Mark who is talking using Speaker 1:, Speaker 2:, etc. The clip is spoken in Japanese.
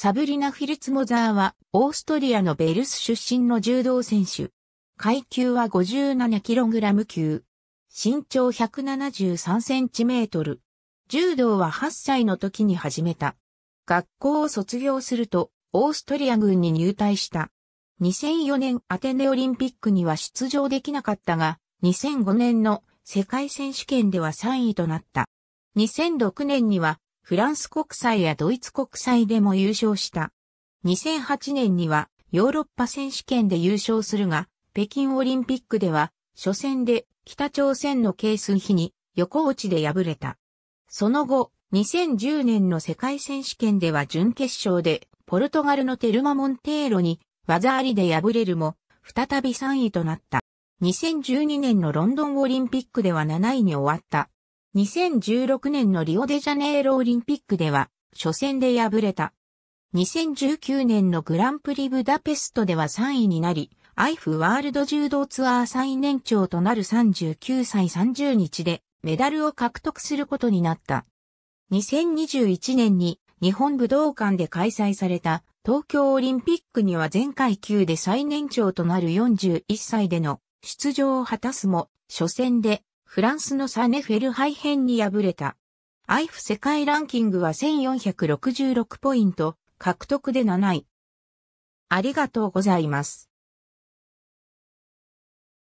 Speaker 1: サブリナ・フィルツモザーは、オーストリアのベルス出身の柔道選手。階級は 57kg 級。身長 173cm。柔道は8歳の時に始めた。学校を卒業すると、オーストリア軍に入隊した。2004年アテネオリンピックには出場できなかったが、2005年の世界選手権では3位となった。2006年にはフランス国際やドイツ国際でも優勝した。2008年にはヨーロッパ選手権で優勝するが、北京オリンピックでは初戦で北朝鮮のケース日に横落ちで敗れた。その後、2010年の世界選手権では準決勝でポルトガルのテルマ・モンテーロに技ありで敗れるも、再び3位となった。2012年のロンドンオリンピックでは7位に終わった。2016年のリオデジャネイロオリンピックでは、初戦で敗れた。2019年のグランプリブダペストでは3位になり、IF ワールド柔道ツアー最年長となる39歳30日でメダルを獲得することになった。2021年に日本武道館で開催された東京オリンピックには前回級で最年長となる41歳での出場を果たすも、初戦でフランスのサネフェルハイ編に敗れた。アイフ世界ランキングは1466ポイント、獲得で7位。ありがとうございます。